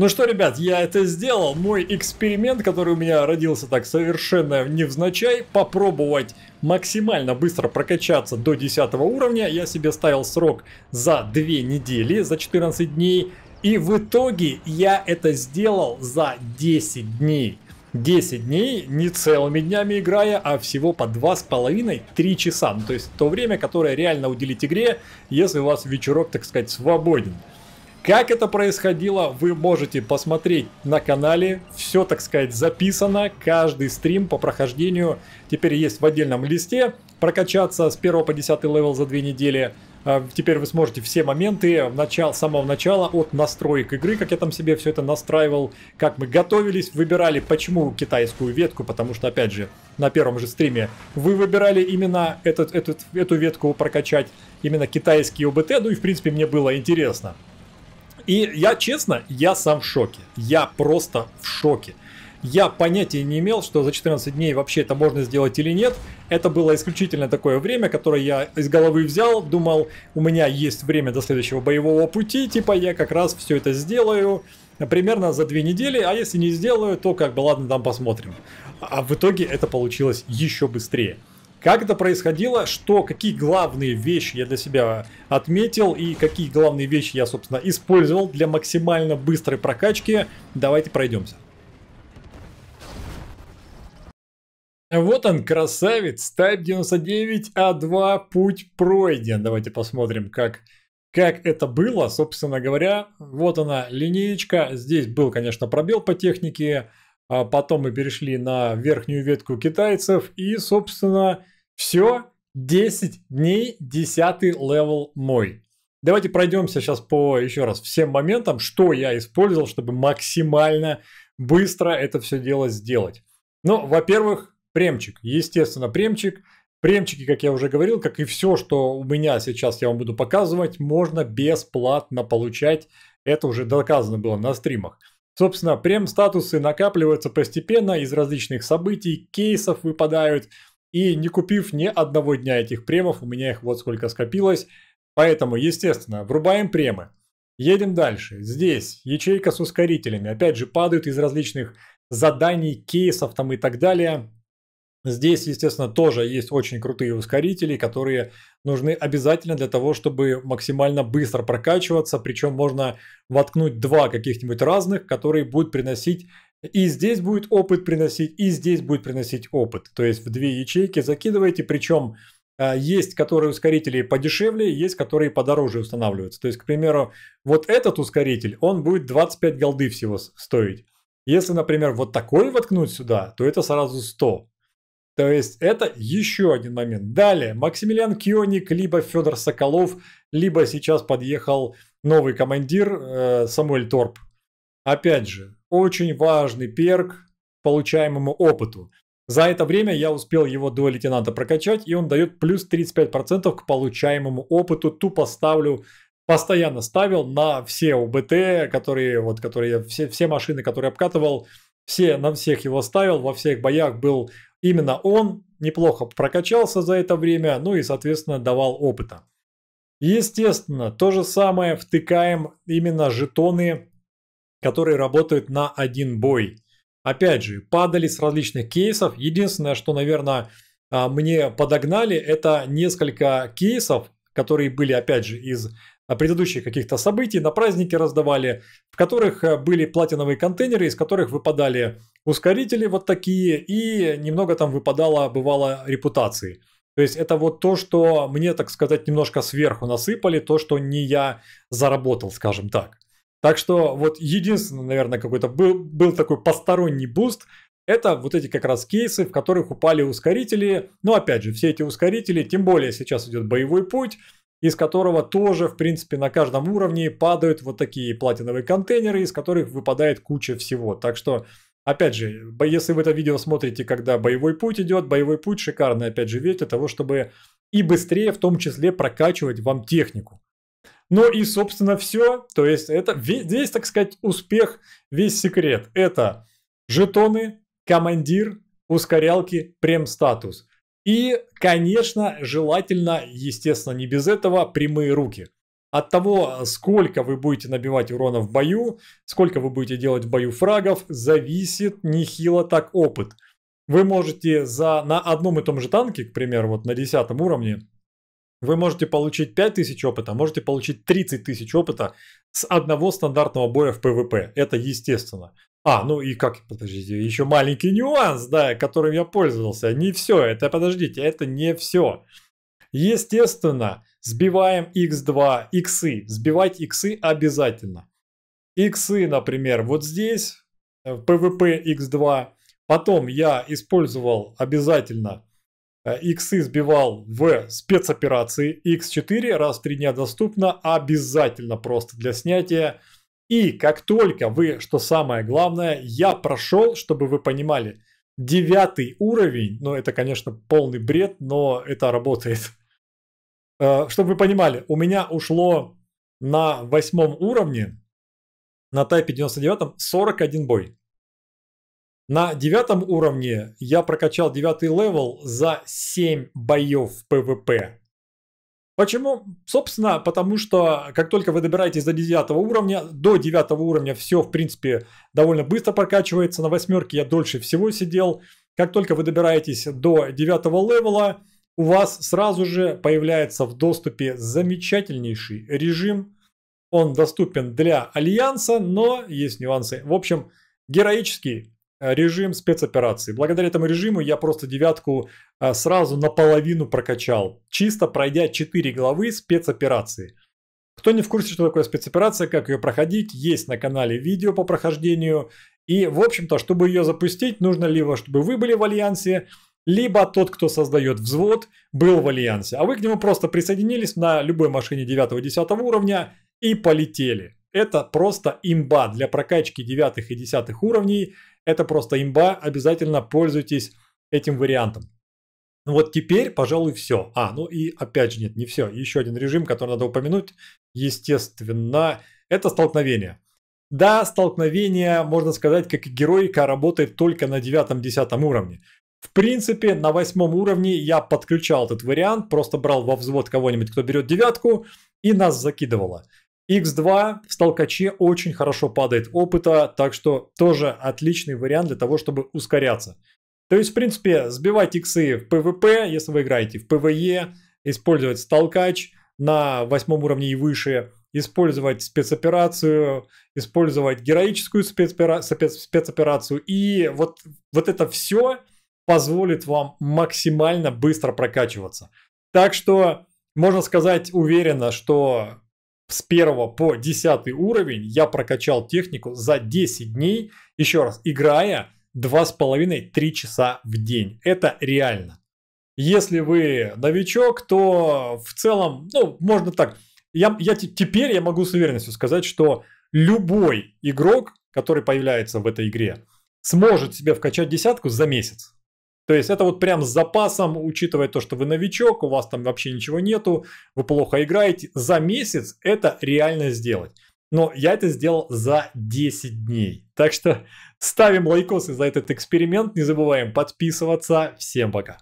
Ну что, ребят, я это сделал. Мой эксперимент, который у меня родился так совершенно невзначай, попробовать максимально быстро прокачаться до 10 уровня. Я себе ставил срок за 2 недели, за 14 дней. И в итоге я это сделал за 10 дней. 10 дней, не целыми днями играя, а всего по 2,5-3 часа. Ну, то есть то время, которое реально уделить игре, если у вас вечерок, так сказать, свободен. Как это происходило, вы можете посмотреть на канале. Все, так сказать, записано. Каждый стрим по прохождению теперь есть в отдельном листе. Прокачаться с 1 по 10 левел за 2 недели. А, теперь вы сможете все моменты начал, с самого начала от настроек игры, как я там себе все это настраивал, как мы готовились, выбирали, почему китайскую ветку, потому что, опять же, на первом же стриме вы выбирали именно этот, этот, эту ветку прокачать, именно китайский ОБТ, ну и, в принципе, мне было интересно. И я, честно, я сам в шоке. Я просто в шоке. Я понятия не имел, что за 14 дней вообще это можно сделать или нет. Это было исключительно такое время, которое я из головы взял, думал, у меня есть время до следующего боевого пути, типа я как раз все это сделаю примерно за две недели, а если не сделаю, то как бы ладно, там посмотрим. А в итоге это получилось еще быстрее. Как это происходило, что, какие главные вещи я для себя отметил и какие главные вещи я, собственно, использовал для максимально быстрой прокачки, давайте пройдемся. Вот он, красавец, Type 99 а 2 путь пройден. Давайте посмотрим, как, как это было, собственно говоря. Вот она, линеечка. Здесь был, конечно, пробел по технике. А потом мы перешли на верхнюю ветку китайцев. И, собственно, все, 10 дней, 10 левел мой. Давайте пройдемся сейчас по еще раз всем моментам, что я использовал, чтобы максимально быстро это все дело сделать. Ну, во-первых, премчик. Естественно, премчик. Премчики, как я уже говорил, как и все, что у меня сейчас я вам буду показывать, можно бесплатно получать. Это уже доказано было на стримах. Собственно, прем статусы накапливаются постепенно из различных событий, кейсов выпадают – и не купив ни одного дня этих премов, у меня их вот сколько скопилось. Поэтому, естественно, врубаем премы. Едем дальше. Здесь ячейка с ускорителями. Опять же, падают из различных заданий, кейсов там и так далее. Здесь, естественно, тоже есть очень крутые ускорители, которые нужны обязательно для того, чтобы максимально быстро прокачиваться. Причем можно воткнуть два каких-нибудь разных, которые будут приносить и здесь будет опыт приносить, и здесь будет приносить опыт. То есть в две ячейки закидываете, причем а, есть которые ускорители подешевле, есть которые подороже устанавливаются. То есть, к примеру, вот этот ускоритель, он будет 25 голды всего стоить. Если, например, вот такой воткнуть сюда, то это сразу 100. То есть это еще один момент. Далее, Максимилиан Кионик, либо Федор Соколов, либо сейчас подъехал новый командир э, Самуэль Торп. Опять же, очень важный перк получаемому опыту. За это время я успел его до лейтенанта прокачать, и он дает плюс 35% к получаемому опыту. Тупо ставлю, постоянно ставил на все убт которые, вот, которые все, все машины, которые обкатывал, все, на всех его ставил, во всех боях был именно он, неплохо прокачался за это время, ну и, соответственно, давал опыта. Естественно, то же самое втыкаем именно жетоны которые работают на один бой. Опять же, падали с различных кейсов. Единственное, что, наверное, а, мне подогнали, это несколько кейсов, которые были, опять же, из предыдущих каких-то событий, на праздники раздавали, в которых э, были платиновые контейнеры, из которых выпадали ускорители вот такие, и немного там выпадало, бывало, репутации. То есть это вот то, что мне, так сказать, немножко сверху насыпали, то, что не я заработал, скажем так. Так что вот единственный, наверное, какой-то был, был такой посторонний буст, это вот эти как раз кейсы, в которых упали ускорители. Но ну, опять же, все эти ускорители, тем более сейчас идет боевой путь, из которого тоже, в принципе, на каждом уровне падают вот такие платиновые контейнеры, из которых выпадает куча всего. Так что, опять же, если вы это видео смотрите, когда боевой путь идет, боевой путь шикарный, опять же, ведь для того, чтобы и быстрее, в том числе, прокачивать вам технику. Ну и, собственно, все. То есть это весь, весь, так сказать, успех, весь секрет. Это жетоны, командир, ускорялки, прем-статус. И, конечно, желательно, естественно, не без этого, прямые руки. От того, сколько вы будете набивать урона в бою, сколько вы будете делать в бою фрагов, зависит нехило так опыт. Вы можете за, на одном и том же танке, к примеру, вот на 10 уровне, вы можете получить 5000 опыта, а можете получить 30 тысяч опыта с одного стандартного боя в ПВП. Это естественно. А, ну и как, подождите, еще маленький нюанс, да, которым я пользовался. Не все, это, подождите, это не все. Естественно, сбиваем x2, иксы. Сбивать иксы обязательно. Иксы, например, вот здесь, э, в PvP x2. Потом я использовал обязательно X э, сбивал в спецоперации. X4 раз в 3 дня доступно обязательно просто для снятия. И как только вы, что самое главное, я прошел, чтобы вы понимали, девятый уровень, ну это, конечно, полный бред, но это работает. Э, чтобы вы понимали, у меня ушло на восьмом уровне, на тайпе 99 41 бой. На девятом уровне я прокачал девятый левел за 7 боев в ПВП. Почему? Собственно, потому что как только вы добираетесь до 9 уровня, до 9 уровня все, в принципе, довольно быстро прокачивается. На восьмерке я дольше всего сидел. Как только вы добираетесь до 9 левела, у вас сразу же появляется в доступе замечательнейший режим. Он доступен для Альянса, но есть нюансы. В общем, героический Э, режим спецоперации. Благодаря этому режиму я просто девятку э, сразу наполовину прокачал, чисто пройдя 4 главы спецоперации. Кто не в курсе, что такое спецоперация, как ее проходить, есть на канале видео по прохождению. И, в общем-то, чтобы ее запустить, нужно либо, чтобы вы были в альянсе, либо тот, кто создает взвод, был в альянсе. А вы к нему просто присоединились на любой машине 9-10 уровня и полетели. Это просто имба для прокачки девятых и десятых уровней. Это просто имба. Обязательно пользуйтесь этим вариантом. Ну вот теперь, пожалуй, все. А, ну и опять же нет, не все. Еще один режим, который надо упомянуть, естественно, это столкновение. Да, столкновение, можно сказать, как и героика, работает только на 9-10 уровне. В принципе, на восьмом уровне я подключал этот вариант, просто брал во взвод кого-нибудь, кто берет девятку, и нас закидывало. X2 в сталкаче очень хорошо падает опыта, так что тоже отличный вариант для того, чтобы ускоряться. То есть, в принципе, сбивать иксы в PvP, если вы играете в PvE, использовать сталкач на восьмом уровне и выше, использовать спецоперацию, использовать героическую спецоперацию. И вот, вот это все позволит вам максимально быстро прокачиваться. Так что можно сказать уверенно, что с 1 по 10 уровень я прокачал технику за 10 дней, еще раз, играя 2,5-3 часа в день. Это реально. Если вы новичок, то в целом, ну, можно так. Я, я теперь я могу с уверенностью сказать, что любой игрок, который появляется в этой игре, сможет себе вкачать десятку за месяц. То есть это вот прям с запасом, учитывая то, что вы новичок, у вас там вообще ничего нету, вы плохо играете, за месяц это реально сделать. Но я это сделал за 10 дней. Так что ставим лайкосы за этот эксперимент, не забываем подписываться. Всем пока.